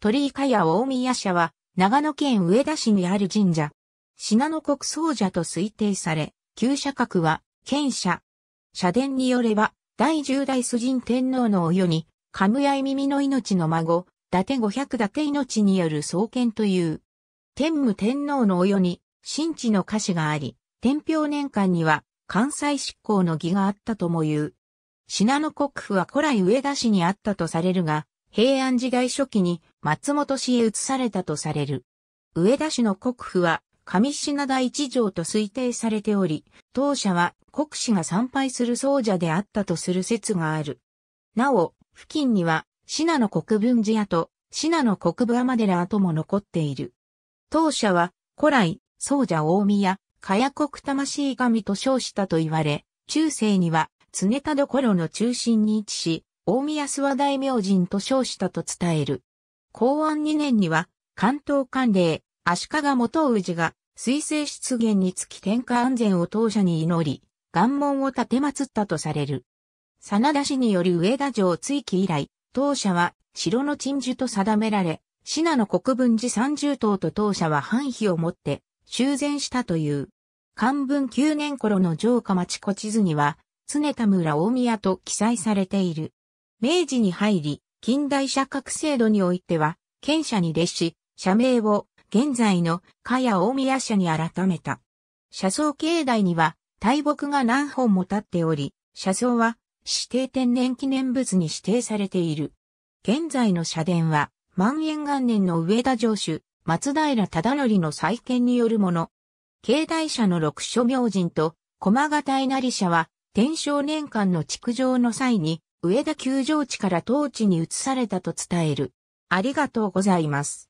鳥居や大宮社は、長野県上田市にある神社。信濃国僧社と推定され、旧社格は、県社。社殿によれば、第十代崇神天皇のお世に、かむやい耳の命の孫、伊達五百伊達命による創建という。天武天皇のお世に、神地の歌詞があり、天平年間には、関西執行の儀があったとも言う。信濃国府は古来上田市にあったとされるが、平安時代初期に松本市へ移されたとされる。上田市の国府は上品田一条と推定されており、当社は国士が参拝する僧者であったとする説がある。なお、付近には、品の国分寺屋と、品の国部天寺跡も残っている。当社は、古来、僧者大宮、火国魂神と称したと言われ、中世には、常田所の中心に位置し、大宮諏訪大明神と称したと伝える。公安2年には、関東管領、足利元氏が、水星出現につき天下安全を当社に祈り、願門を建てまったとされる。真田氏により上田城追記以来、当社は城の鎮守と定められ、信濃国分寺三十島と当社は藩費をもって修繕したという。漢文9年頃の城下町古地図には、常田村大宮と記載されている。明治に入り、近代社格制度においては、県社に列し、社名を現在の茅大宮社に改めた。社窓境内には大木が何本も立っており、社窓は指定天然記念物に指定されている。現在の社殿は、万円元年の上田城主、松平忠則の再建によるもの。境内社の六所明神と駒形稲荷社は、天正年間の築城の際に上田球場地から当地に移されたと伝える。ありがとうございます。